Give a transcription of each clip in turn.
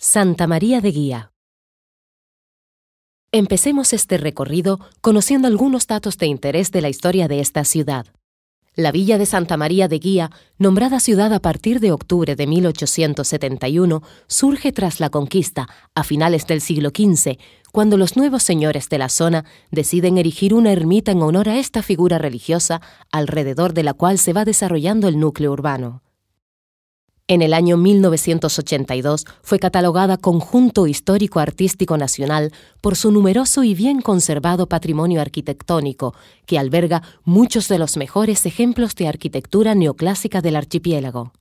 Santa María de Guía. Empecemos este recorrido conociendo algunos datos de interés de la historia de esta ciudad. La villa de Santa María de Guía, nombrada ciudad a partir de octubre de 1871, surge tras la conquista, a finales del siglo XV, cuando los nuevos señores de la zona deciden erigir una ermita en honor a esta figura religiosa, alrededor de la cual se va desarrollando el núcleo urbano. En el año 1982 fue catalogada Conjunto Histórico Artístico Nacional por su numeroso y bien conservado patrimonio arquitectónico, que alberga muchos de los mejores ejemplos de arquitectura neoclásica del archipiélago.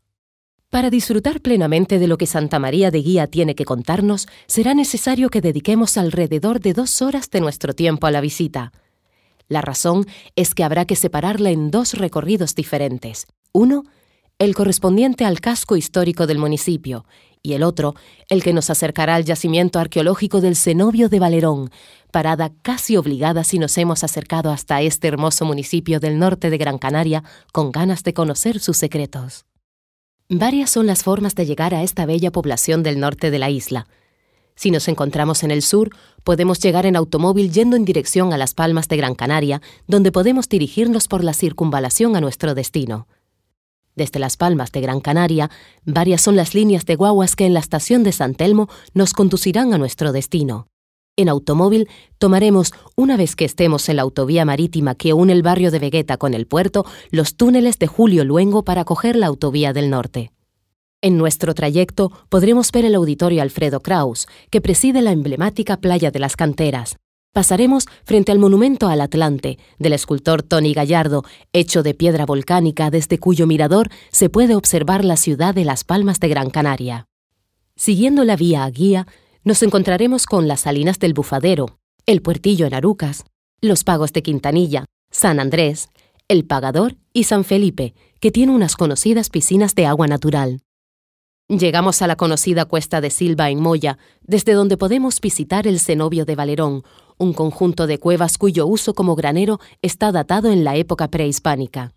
Para disfrutar plenamente de lo que Santa María de Guía tiene que contarnos, será necesario que dediquemos alrededor de dos horas de nuestro tiempo a la visita. La razón es que habrá que separarla en dos recorridos diferentes. Uno, el correspondiente al casco histórico del municipio, y el otro, el que nos acercará al yacimiento arqueológico del cenobio de Valerón, parada casi obligada si nos hemos acercado hasta este hermoso municipio del norte de Gran Canaria con ganas de conocer sus secretos. Varias son las formas de llegar a esta bella población del norte de la isla. Si nos encontramos en el sur, podemos llegar en automóvil yendo en dirección a las Palmas de Gran Canaria, donde podemos dirigirnos por la circunvalación a nuestro destino. Desde Las Palmas de Gran Canaria, varias son las líneas de guaguas que en la estación de San Telmo nos conducirán a nuestro destino. En automóvil tomaremos, una vez que estemos en la autovía marítima que une el barrio de Vegueta con el puerto, los túneles de Julio Luengo para coger la autovía del norte. En nuestro trayecto podremos ver el auditorio Alfredo Kraus, que preside la emblemática playa de las canteras, pasaremos frente al monumento al Atlante del escultor Tony Gallardo, hecho de piedra volcánica desde cuyo mirador se puede observar la ciudad de Las Palmas de Gran Canaria. Siguiendo la vía a guía, nos encontraremos con las salinas del Bufadero, el puertillo en Arucas, los pagos de Quintanilla, San Andrés, el Pagador y San Felipe, que tiene unas conocidas piscinas de agua natural. Llegamos a la conocida Cuesta de Silva en Moya, desde donde podemos visitar el cenobio de Valerón, un conjunto de cuevas cuyo uso como granero está datado en la época prehispánica.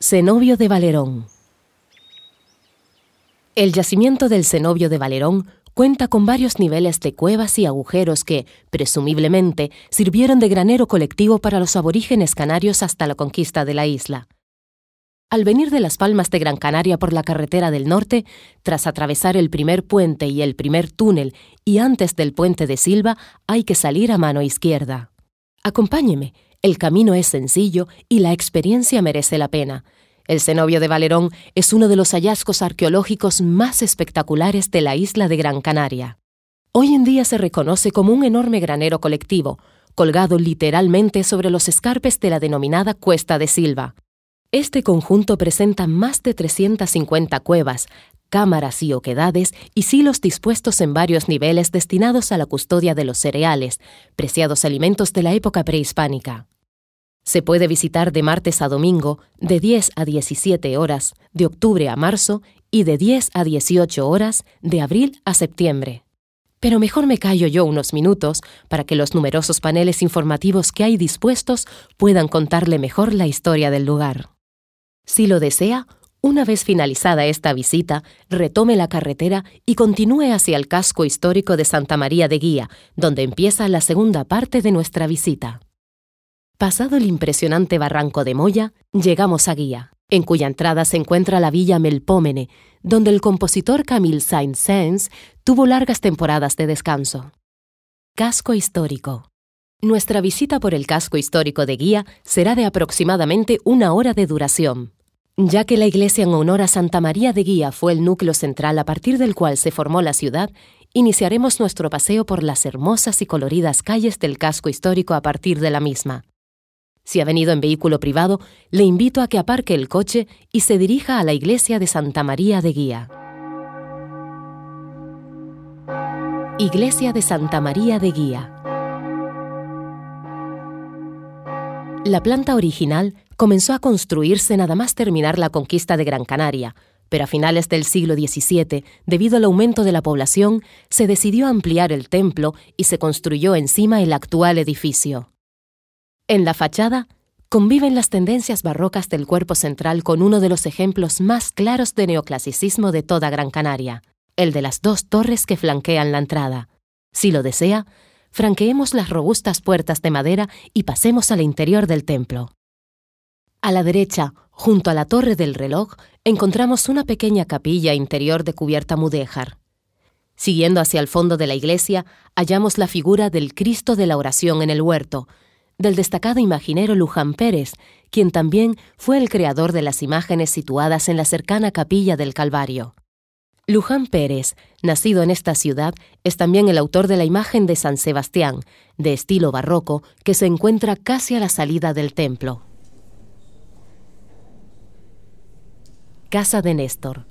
Cenobio de Valerón El yacimiento del Cenobio de Valerón cuenta con varios niveles de cuevas y agujeros que, presumiblemente, sirvieron de granero colectivo para los aborígenes canarios hasta la conquista de la isla. Al venir de Las Palmas de Gran Canaria por la carretera del norte, tras atravesar el primer puente y el primer túnel y antes del puente de Silva, hay que salir a mano izquierda. Acompáñeme, el camino es sencillo y la experiencia merece la pena. El cenobio de Valerón es uno de los hallazgos arqueológicos más espectaculares de la isla de Gran Canaria. Hoy en día se reconoce como un enorme granero colectivo, colgado literalmente sobre los escarpes de la denominada Cuesta de Silva. Este conjunto presenta más de 350 cuevas, cámaras y oquedades y silos dispuestos en varios niveles destinados a la custodia de los cereales, preciados alimentos de la época prehispánica. Se puede visitar de martes a domingo, de 10 a 17 horas, de octubre a marzo y de 10 a 18 horas, de abril a septiembre. Pero mejor me callo yo unos minutos para que los numerosos paneles informativos que hay dispuestos puedan contarle mejor la historia del lugar. Si lo desea, una vez finalizada esta visita, retome la carretera y continúe hacia el casco histórico de Santa María de Guía, donde empieza la segunda parte de nuestra visita. Pasado el impresionante barranco de Moya, llegamos a Guía, en cuya entrada se encuentra la villa Melpómene, donde el compositor Camille Saint-Saëns tuvo largas temporadas de descanso. Casco histórico. Nuestra visita por el casco histórico de Guía será de aproximadamente una hora de duración. Ya que la iglesia en honor a Santa María de Guía fue el núcleo central a partir del cual se formó la ciudad, iniciaremos nuestro paseo por las hermosas y coloridas calles del casco histórico a partir de la misma. Si ha venido en vehículo privado, le invito a que aparque el coche y se dirija a la iglesia de Santa María de Guía. Iglesia de Santa María de Guía. La planta original comenzó a construirse nada más terminar la conquista de Gran Canaria, pero a finales del siglo XVII, debido al aumento de la población, se decidió ampliar el templo y se construyó encima el actual edificio. En la fachada conviven las tendencias barrocas del cuerpo central con uno de los ejemplos más claros de neoclasicismo de toda Gran Canaria, el de las dos torres que flanquean la entrada. Si lo desea, franqueemos las robustas puertas de madera y pasemos al interior del templo. A la derecha, junto a la torre del reloj, encontramos una pequeña capilla interior de cubierta mudéjar. Siguiendo hacia el fondo de la iglesia, hallamos la figura del Cristo de la Oración en el huerto, del destacado imaginero Luján Pérez, quien también fue el creador de las imágenes situadas en la cercana capilla del Calvario. Luján Pérez, nacido en esta ciudad, es también el autor de la imagen de San Sebastián, de estilo barroco, que se encuentra casi a la salida del templo. Casa de Néstor.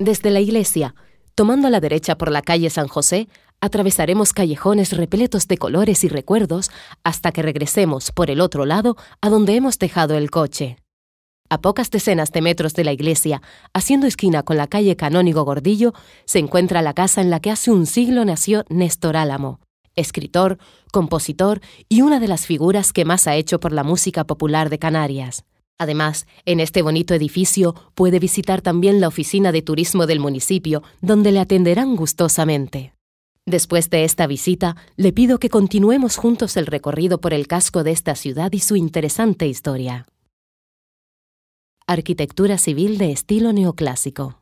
Desde la iglesia, tomando a la derecha por la calle San José, atravesaremos callejones repletos de colores y recuerdos hasta que regresemos por el otro lado a donde hemos dejado el coche. A pocas decenas de metros de la iglesia, haciendo esquina con la calle Canónigo Gordillo, se encuentra la casa en la que hace un siglo nació Néstor Álamo, escritor, compositor y una de las figuras que más ha hecho por la música popular de Canarias. Además, en este bonito edificio puede visitar también la oficina de turismo del municipio, donde le atenderán gustosamente. Después de esta visita, le pido que continuemos juntos el recorrido por el casco de esta ciudad y su interesante historia arquitectura civil de estilo neoclásico.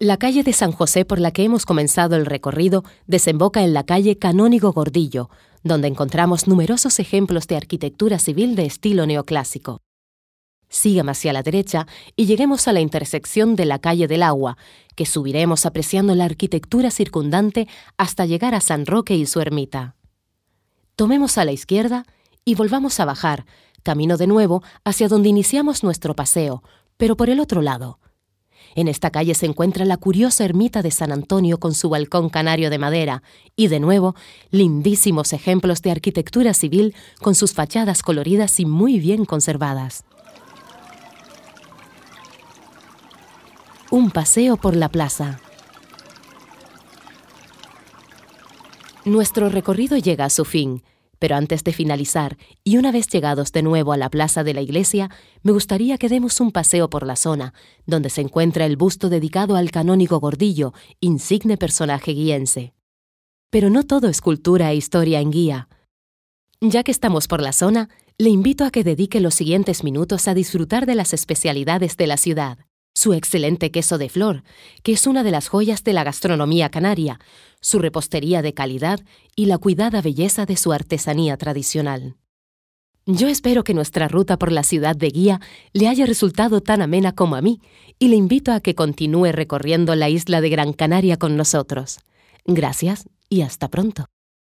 La calle de San José por la que hemos comenzado el recorrido desemboca en la calle Canónigo Gordillo, donde encontramos numerosos ejemplos de arquitectura civil de estilo neoclásico. Sígame hacia la derecha y lleguemos a la intersección de la calle del Agua, que subiremos apreciando la arquitectura circundante hasta llegar a San Roque y su ermita. Tomemos a la izquierda y volvamos a bajar, camino de nuevo hacia donde iniciamos nuestro paseo, pero por el otro lado. En esta calle se encuentra la curiosa ermita de San Antonio con su balcón canario de madera y, de nuevo, lindísimos ejemplos de arquitectura civil con sus fachadas coloridas y muy bien conservadas. Un paseo por la plaza. Nuestro recorrido llega a su fin. Pero antes de finalizar, y una vez llegados de nuevo a la plaza de la iglesia, me gustaría que demos un paseo por la zona, donde se encuentra el busto dedicado al canónigo Gordillo, insigne personaje guiense. Pero no todo es cultura e historia en guía. Ya que estamos por la zona, le invito a que dedique los siguientes minutos a disfrutar de las especialidades de la ciudad su excelente queso de flor, que es una de las joyas de la gastronomía canaria, su repostería de calidad y la cuidada belleza de su artesanía tradicional. Yo espero que nuestra ruta por la ciudad de Guía le haya resultado tan amena como a mí y le invito a que continúe recorriendo la isla de Gran Canaria con nosotros. Gracias y hasta pronto.